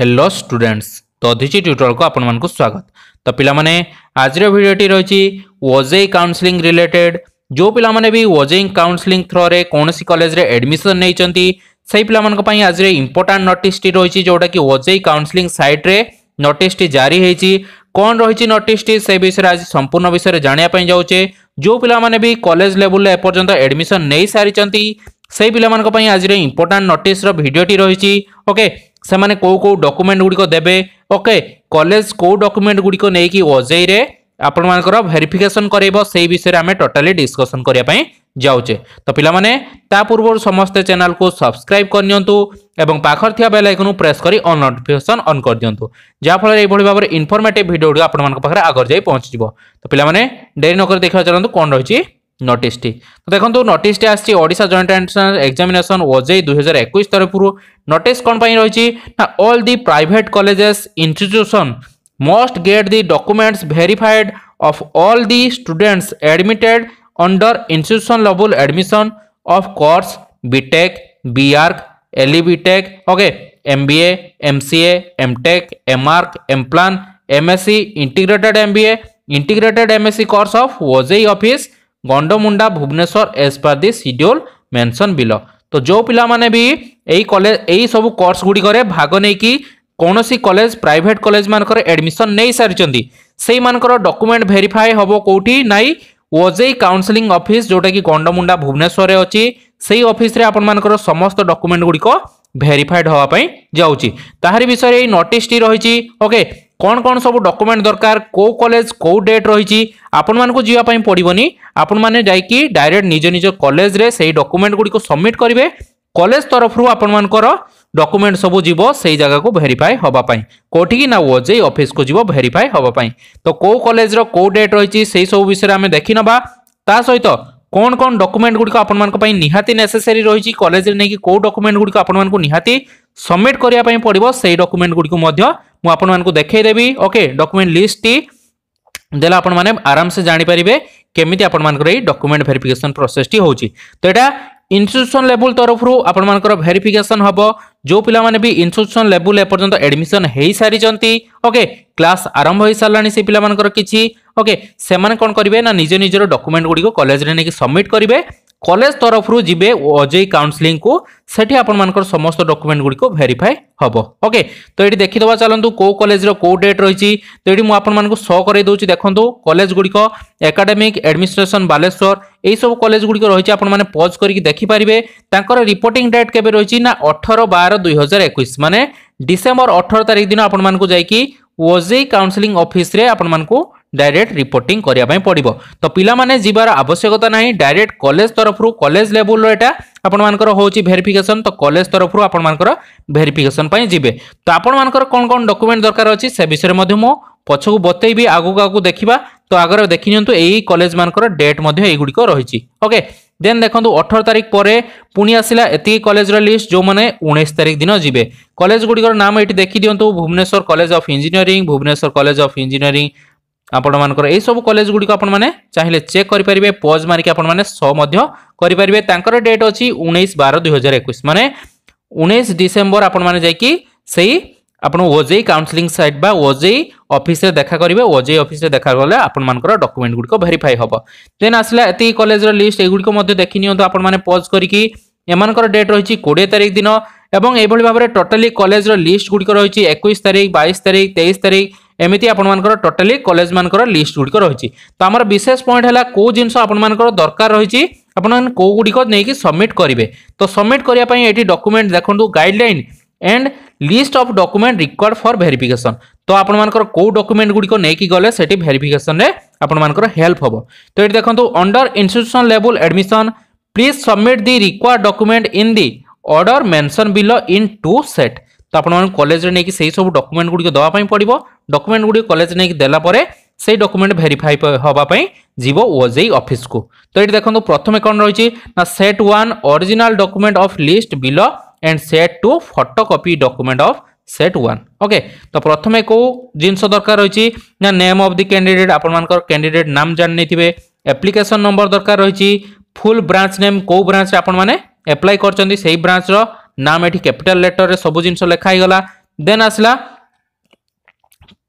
hello students तो अधीची tutorial को आपण स्वागत तो पिलाने आज भिडटी रही ओजेई काउनसलिंग रिलेटेड जो पिलाने भी ओजेई काउनसलिंग थ्रो रे कौन कलेज एडमिशन नहीं से पाई आज इंपोर्टां नोटिस टी रही जोटा कि ओजेई काउनसलींग सैट्रे नोटिस टी जारी होती कौन रही नोटिस टी से विषय आज संपूर्ण विषय जानापी जाऊे जो पिलाने भी कलेज लेवल एपर्यंत एडमिशन नहीं सारी से पिला आज इंपोर्टां नोटिस भिडटी रही ओके ସେମାନେ କେଉଁ କେଉଁ ଡକୁମେଣ୍ଟ ଗୁଡ଼ିକ ଦେବେ ଓକେ କଲେଜ କେଉଁ ଡକୁମେଣ୍ଟ ଗୁଡ଼ିକ ନେଇକି ଓଜେଇରେ ଆପଣମାନଙ୍କର ଭେରିଫିକେସନ୍ କରାଇବ ସେଇ ବିଷୟରେ ଆମେ ଟୋଟାଲି ଡିସ୍କସନ୍ କରିବା ପାଇଁ ଯାଉଛେ ତ ପିଲାମାନେ ତା ପୂର୍ବରୁ ସମସ୍ତେ ଚ୍ୟାନେଲକୁ ସବସ୍କ୍ରାଇବ୍ କରିନିଅନ୍ତୁ ଏବଂ ପାଖରେ ଥିବା ବେଲ୍ ଆଇକନ୍କୁ ପ୍ରେସ୍ କରି ଅନ୍ ନୋଟିଫିକେସନ୍ ଅନ୍ କରିଦିଅନ୍ତୁ ଯାହାଫଳରେ ଏଇଭଳି ଭାବରେ ଇନଫର୍ମେଟିଭ୍ ଭିଡ଼ିଓ ଗୁଡ଼ିକ ଆପଣମାନଙ୍କ ପାଖରେ ଆଗରେ ଯାଇ ପହଞ୍ଚିଯିବ ତ ପିଲାମାନେ ଡେରି ନକରି ଦେଖିବା ଚାଲନ୍ତୁ କ'ଣ ରହିଛି নটিশটি তো দেখুন নটিশটি আসছে Odisha joint entrance examination OJEE দুই হাজার একুশ তরফর নটিশ কোণ পাই রয়েছে না all the private colleges institution must get the documents verified of all the students admitted under institution level admission of course BTech BArch LE BTech okay MBA MCA MTech MArch MPlan MSc integrated MBA integrated MSc course of OJEE office Gandamunda Bhubaneswar as per the schedule mention below ତ ଯେଉଁ ପିଲାମାନେ ବି ଏଇ college ଏଇ ସବୁ course ଗୁଡ଼ିକରେ ଭାଗ ନେଇକି କୌଣସି କଲେଜ ପ୍ରାଇଭେଟ୍ କଲେଜ ମାନଙ୍କରେ ଆଡ଼ମିସନ୍ ନେଇସାରିଛନ୍ତି ସେଇମାନଙ୍କର ଡକୁମେଣ୍ଟ ଭେରିଫାଏ ହେବ କେଉଁଠି ନାଇଁ ଓଜେଇ କାଉନସିଲିଂ ଅଫିସ୍ ଯେଉଁଟାକି ଗଣ୍ଡମୁଣ୍ଡା ଭୁବନେଶ୍ୱରରେ ଅଛି ସେଇ ଅଫିସରେ ଆପଣମାନଙ୍କର ସମସ୍ତ ଡକୁମେଣ୍ଟ ଗୁଡ଼ିକ ଭେରିଫାଏଡ୍ ହେବା ପାଇଁ ଯାଉଛି ତାହାରି ବିଷୟରେ ଏଇ ନୋଟିସ୍ଟି ରହିଛି ଓକେ কোণ কোণ সব ডকুমেন্ট দরকার কেউ কলেজ কেউ ডেট রয়েছে ଆପଣମାନଙ୍କୁ ଯିବା ପାଇଁ ପଡ଼ିବନି ଆପଣମାନେ ଯାଇକି ଡାଇରେକ୍ଟ ନିଜ ନିଜ କଲେଜରେ ସେଇ ଡକୁମେଣ୍ଟ ଗୁଡ଼ିକୁ ସବମିଟ୍ କରିବେ କଲେଜ ତରଫରୁ ଆପଣମାନଙ୍କର ଡକୁମେଣ୍ଟ ସବୁ ଯିବ ସେଇ ଜାଗାକୁ ଭେରିଫାଏ ହେବା ପାଇଁ କେଉଁଠିକି ନା ଓଜେଇ ଅଫିସକୁ ଯିବ ଭେରିଫାଏ ହେବା ପାଇଁ ତ କେଉଁ କଲେଜର କେଉଁ ଡେଟ୍ ରହିଛି ସେଇ ସବୁ ବିଷୟରେ ଆମେ ଦେଖିନେବା ତା ସହିତ কোণ কোণ ডকুমেন্ট গুড়ি আপনার নিহতি নেসেসারি রয়েছে কলেজে নেই কেউ ডকুমেন্ট গুড়ি আপনার নিহতি सबमिट करने पड़ो से डकुमेंट गुड़ी को आपण मूँ देखदेवि ओके डकुमेंट लिस्टटी देले आपण मैंने आराम से जापरेंगे केमी आपण मैं डकुमेंट भेरिफिकेसन प्रोसेस टी हो तो यहाँ ইনস্টিট্যুশন লেভেল তরফর আপনার ভেরিফিকেসন হব যে পিলা মানে বি ইনস্টিট্যুশন লেভেল এপর্যন্ত এডমিশন হয়ে সারি ওকে ক্লাস আরম্ভ হয়ে সারা সে পিলা কিছু ওকে সে কম করবে না নিজ নিজের ডকুমেন্ট গুড়ি কলেজে নিয়ে সবমিট করবে কলেজ তরফর যাবে অজেই কাউন্সেলিং কু সেটি আপনার সমস্ত ডকুমেন্ট গুড়ি ভেরিফাই হব ওকে তো এটি দেখিদেবা চলতু কেউ কলেজর কেউ ডেট রয়েছে তো এটি আপনার শো করাই দেছি দেখুন কলেজ গুড়ি একাডেমিক আডমিনিষ্ট্রেসন বালেশ্বর এইসব কলেজ গুড়ি রয়েছে আপনার পজ করি দেখিপারে তাঁর রিপোর্টিং ডেট কেবে রয়েছে না অঠর বার দুই হাজার একুশ মানে ডিসেম্বর অঠর তারিখ দিন আপনার যাই ওজেই কাউন্সেলিং অফিসে আপনার ডাইরেক্ট রিপোর্টিং করা পড়ব তো পিলামানে যাবার আবশ্যকতা না ডাইরেক্ট কলেজ তরফর কলেজ লেভেল এটা ଆପଣମାନଙ୍କର ହେଉଛି ଭେରିଫିକେସନ୍ ତ କଲେଜ ତରଫରୁ ଆପଣମାନଙ୍କର ଭେରିଫିକେସନ୍ ପାଇଁ ଯିବେ ତ ଆପଣମାନଙ୍କର କ'ଣ କ'ଣ ଡକୁମେଣ୍ଟ ଦରକାର ଅଛି ସେ ବିଷୟରେ ମଧ୍ୟ ମୁଁ ପଛକୁ ବତେଇବି ଆଗକୁ ଆଗକୁ ଦେଖିବା ତ ଆଗରେ ଦେଖିନିଅନ୍ତୁ ଏଇ କଲେଜମାନଙ୍କର ଡେଟ୍ ମଧ୍ୟ ଏଇଗୁଡ଼ିକ ରହିଛି ଓକେ ଦେନ୍ ଦେଖନ୍ତୁ ଅଠର ତାରିଖ ପରେ ପୁଣି ଆସିଲା ଏତିକି କଲେଜର ଲିଷ୍ଟ ଯେଉଁମାନେ ଉଣେଇଶ ତାରିଖ ଦିନ ଯିବେ କଲେଜ ଗୁଡ଼ିକର ନାମ ଏଠି ଦେଖିଦିଅନ୍ତୁ Bhubaneswar college of engineering Bhubaneswar college of engineering ଆପଣମାନଙ୍କର ଏହିସବୁ କଲେଜ ଗୁଡ଼ିକ ଆପଣମାନେ ଚାହିଁଲେ ଚେକ୍ କରିପାରିବେ ପଜ୍ ମାରିକି ଆପଣମାନେ ସ ମଧ୍ୟ କରିପାରିବେ ତାଙ୍କର ଡେଟ୍ ଅଛି ଉଣେଇଶ ବାର ଦୁଇହଜାର ଏକୋଇଶ ମାନେ ଉଣେଇଶ ଡିସେମ୍ବର ଆପଣମାନେ ଯାଇକି ସେଇ ଆପଣ ଓଜେଇ କାଉନସିଲିଂ ସାଇଟ୍ ବା ଓଜେଇ ଅଫିସରେ ଦେଖା କରିବେ ଓଜେଇ ଅଫିସରେ ଦେଖା କଲେ ଆପଣମାନଙ୍କର ଡକୁମେଣ୍ଟ ଗୁଡ଼ିକ ଭେରିଫାଇ ହେବ ଦେନ୍ ଆସିଲା ଏତିକି କଲେଜର ଲିଷ୍ଟ ଏଗୁଡ଼ିକ ମଧ୍ୟ ଦେଖି ନିଅନ୍ତୁ ଆପଣମାନେ ପଜ୍ କରିକି ଏମାନଙ୍କର ଡେଟ୍ ରହିଛି କୋଡ଼ିଏ ତାରିଖ ଦିନ ଏବଂ ଏଇଭଳି ଭାବରେ ଟୋଟାଲି କଲେଜର ଲିଷ୍ଟ ଗୁଡ଼ିକ ରହିଛି ଏକୋଇଶ ତାରିଖ ବାଇଶ ତାରିଖ ତେଇଶ ତାରିଖ एमती आपर टोटाली कलेज ଲିଷ୍ଟ लिस्ट गुड़िक रही तो ବିଶେଷ विशेष पॉइंट है ଜିନିଷ ଆପଣମାନଙ୍କର दरकार रही ଆପଣମାନେ କେଉଁ ଗୁଡ଼ିକ ନେଇକି ସବମିଟ୍ କରିବେ ତ ସବମିଟ୍ କରିବା ପାଇଁ and list of document required for verification तो, तो आपर कौ को गुड़िक नहीं गले भेरीफिकेसन वेरिफिकेशन हेल्प हबो तो ये देखंतु under institution level admission please submit the required document in the order mention below in two set তো ଆପଣମାନଙ୍କୁ କଲେଜରେ ନେଇକି ସେଇ ସବୁ ଡକୁମେଣ୍ଟ ଗୁଡ଼ିକ ଦେବା ପାଇଁ ପଡ଼ିବ ଡକୁମେଣ୍ଟ ଗୁଡ଼ିକ କଲେଜ ନେଇକି ଦେଲା ପରେ সেই ডকুমেন্ট ভেরিফাই হওয়া যাব ওজেই অফিসকু তো এটি দেখুন প্রথমে কম রয়েছে না set one original document of list below and set two photocopy document of set one okay তো প্রথমে কেউ জিনিস দরকার রয়েছে না নেম অফ দি ক্যান্ডিডেট আপনার ক্যান্ডিডেট নাম জানিনে আপ্লিকেসন নম্বর দরকার রয়েছে ফুল ব্রাঞ্চ নেম কেউ ব্রাঞ্চে আপনার এপ্লাই করছেন সেই ব্রাঞ্চর নাম এটি ক্যাপিটাল লেটরে সবু জিনিস লেখা হয়েগলা দেন আসলা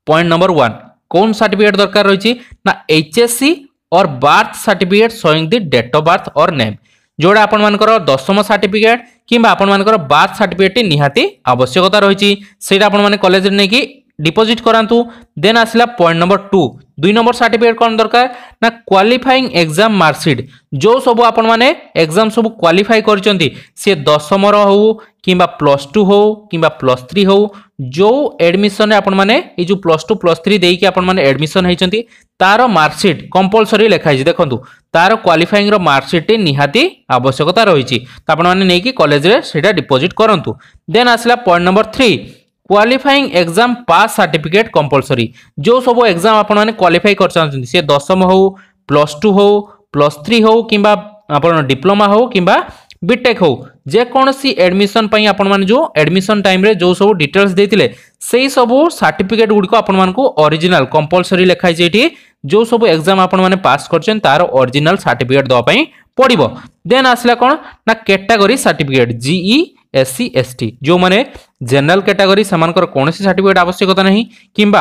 পয়েন্ট নম্বর ওয়ান কোন সার্টিফিকেট দরকার রয়েছে না HSC or birth certificate showing the date of birth or name ଯେଉଁଟା ଆପଣମାନଙ୍କର ଦଶମ ସାର୍ଟିଫିକେଟ୍ କିମ୍ବା ଆପଣମାନଙ୍କର ବାର୍ଥ ସାର୍ଟିଫିକେଟ୍ଟି ନିହାତି ଆବଶ୍ୟକତା ରହିଛି ସେଇଟା ଆପଣମାନେ କଲେଜରେ ନେଇକି ডিপোজিট করাতু দেন আসলা পয়েন্ট নম্বর টু দুই নম্বর সার্টিফিকেট কোণ দরকার না কোয়ালিফাইং এক্সাম মার্কসিট যে সবু আপন মানে এক্সাম সবু কোয়ালিফাই করছেন সে দশমর হো কিংবা প্লস টু হো কিংবা প্লস থ্রি হো যে এডমিশনে আপন মানে এই যে প্লস টু প্লস থ্রি দিয়ে আপন মানে এডমিশন হয়েছেন তার মার্কসিট কম্পলসরি লেখা হয়েছে দেখুন তার কোয়ালিফাইং মার্কসিটটি নিহাতি আবশ্যকতা রয়েছে তো আপনার নেই কলেজে সেটা ডিপোজিট করতু দেন আসলা point number three qualifying exam pass certificate compulsory ଯେଉଁ ସବୁ ଏକ୍ଜାମ୍ ଆପଣମାନେ କ୍ୱାଲିଫାଇ କରିଚାହୁଁଛନ୍ତି ସେ ଦଶମ ହେଉ ପ୍ଲସ୍ ଟୁ ହେଉ ପ୍ଲସ୍ ଥ୍ରୀ ହେଉ କିମ୍ବା ଆପଣ ଡିପ୍ଲୋମା ହେଉ କିମ୍ବା ବିଟେକ୍ ହେଉ ଯେକୌଣସି ଆଡ଼ମିସନ୍ ପାଇଁ ଆପଣମାନେ ଯେଉଁ ଆଡ଼ମିସନ୍ ଟାଇମ୍ରେ ଯେଉଁ ସବୁ ଡିଟେଲ୍ସ ଦେଇଥିଲେ ସେଇ ସବୁ ସାର୍ଟିଫିକେଟ୍ ଗୁଡ଼ିକ ଆପଣମାନଙ୍କୁ ଅରିଜିନାଲ୍ କମ୍ପଲସରୀ ଲେଖାଯାଇଛି ଏଠି जो सब एक्जाम आपण पास कर ओरिजिनल सर्टिफिकेट दवाई पड़ो देन आसला कौन ना category certificate GE S C S T जो मैंने जेनेल कैटागोरी से कौन सर्टिफिकेट आवश्यकता ना कि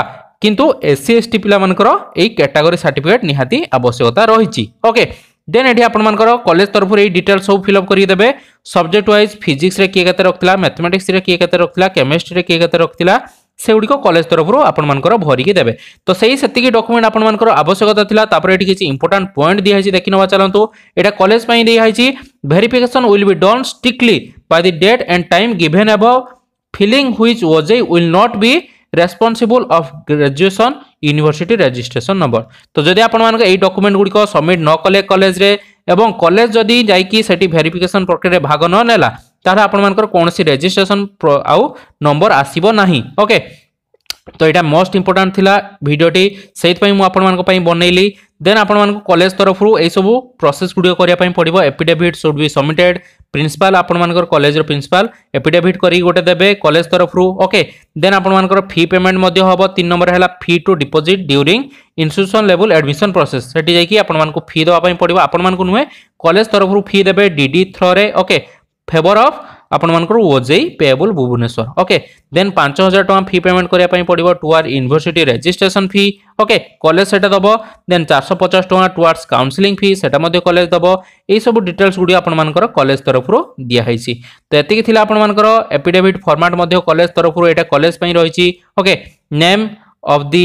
किंतु एस सी एस टी पाकर यही कैटेगरी सर्टिफिकेट निहाती आवश्यकता रही ओके देन ये आपण कलेज तरफ ये डिटेल्स सब फिलअप करके सब्जेक्ट व्वज फिजिक्स किए कैसे रखा मैथमेटिक्स किए कैसे रखा केमिस्ट्री किए के रखा সেগুড়ি কলেজ তরফর আপনার ভরিকি দেবে তো সেই সেতিকি ডকুমেন্ট আপনার আবশ্যকতা লা তাপরে এটি কিছু ইম্পর্টাট পয়েন্ট দিয়া হয়েছে দেখি নেওয়া চলতু এটা কলেজ পাই দিয়া হয়েছে verification will be done strictly by the date and time given above failing which was a will not be responsible of graduation university registration number ତ ଯଦି ଆପଣମାନଙ୍କ ଏଇ ଡକୁମେଣ୍ଟ ଗୁଡ଼ିକ ସବମିଟ୍ ନ କଲେ କଲେଜରେ ଏବଂ କଲେଜ ଯଦି ଯାଇକି ସେଠି ଭେରିଫିକେସନ୍ ପ୍ରକ୍ରିୟାରେ ଭାଗ ନ ନେଲା তাহলে আপন মানক কোনসি রেজিস্ট্রেশন আও নাম্বার আসিবো নাহি ওকে তো এটা মোস্ট ইম্পর্টেন্ট থিলা ভিডিওটি সেই পই ম আপন মানক পই বনেইলি দেন আপন মানক কলেজ তরফ রু এই সব প্রসেস ভিডিও করি পই পড়িব affidavit should be submitted principal আপন মানক কলেজর প্রিন্সিপাল এপিডেভিট করি গটে দেবে কলেজ তরফ রু ওকে দেন আপন মানক ফি পেমেন্ট মধ্যে হব তিন নম্বর হেলা fee to deposit during institution level admission process সেটি যাইকি আপন মানক ফি দবা পই পড়িব আপন মানক নহ কলেজ তরফ রু ফি দেবে ডিডি থরো রে ওকে ফেভর অফ ଆପଣମାନଙ୍କର ଓଜେଇ ପେଏବୁଲ୍ ଭୁବନେଶ୍ୱର ଓକେ ଦେନ୍ ପାଞ୍ଚ ହଜାର ଟଙ୍କା ଫି ପେମେଣ୍ଟ କରିବା ପାଇଁ ପଡ଼ିବ ଟୁଆର୍ university registration fee okay college ସେଟା ଦେବ ଦେନ୍ ଚାରିଶହ ପଚାଶ ଟଙ୍କା ଟୁଆର୍ଡସ୍ କାଉନ୍ସିଲିଂ ଫି ସେଟା ମଧ୍ୟ କଲେଜ ଦେବ ଏଇସବୁ ଡିଟେଲ୍ସ ଗୁଡ଼ିକ ଆପଣମାନଙ୍କର କଲେଜ ତରଫରୁ ଦିଆହେଇଛି ତ ଏତିକି ଥିଲା ଆପଣମାନଙ୍କର ଏପିଡେଭିଟ୍ ଫର୍ମାଟ୍ ମଧ୍ୟ କଲେଜ ତରଫରୁ ଏଇଟା କଲେଜ ପାଇଁ ରହିଛି okay name of the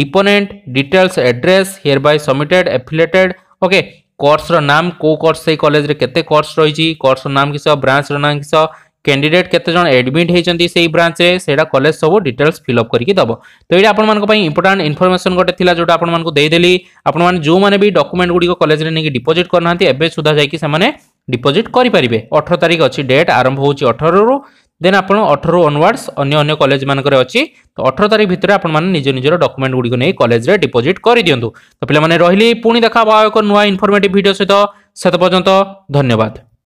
deponent details address here by submitted affiliated okay course नाम कौ कोर्स से कलेज के कोर्स रही कोर्स नाम किस ब्रांच नाम किस कैंडिडेट केते जन एडमिट होती से ब्रांच रे सेटा कॉलेज सब डिटेल्स फिलअप करके दब तो ये आपण मान इंपोर्टां इनफर्मेशन गोटे थिला जोटा आपण मानको जो माने भी डॉक्यूमेंट गुडी कलेज कॉलेज करना एबे सुधा जाई कि से माने डिपॉजिट करि डेट आरंभ होउची 18 रु দেন আপনার অঠর অনওয়ার্ডস অন্য অন্য কলেজ মানকরে অছি তো অঠর তারিখ ভিতরে আপনার মানে নিজ নিজের ডকুমেন্ট গুড়ি নেই কলেজে ডিপোজিট করে দিও তো পিলা রহলি পুঁ দেখা হব এক নয় ইনফরমেটিভ ভিডিও সহ সেত পর্যন্ত ধন্যবাদ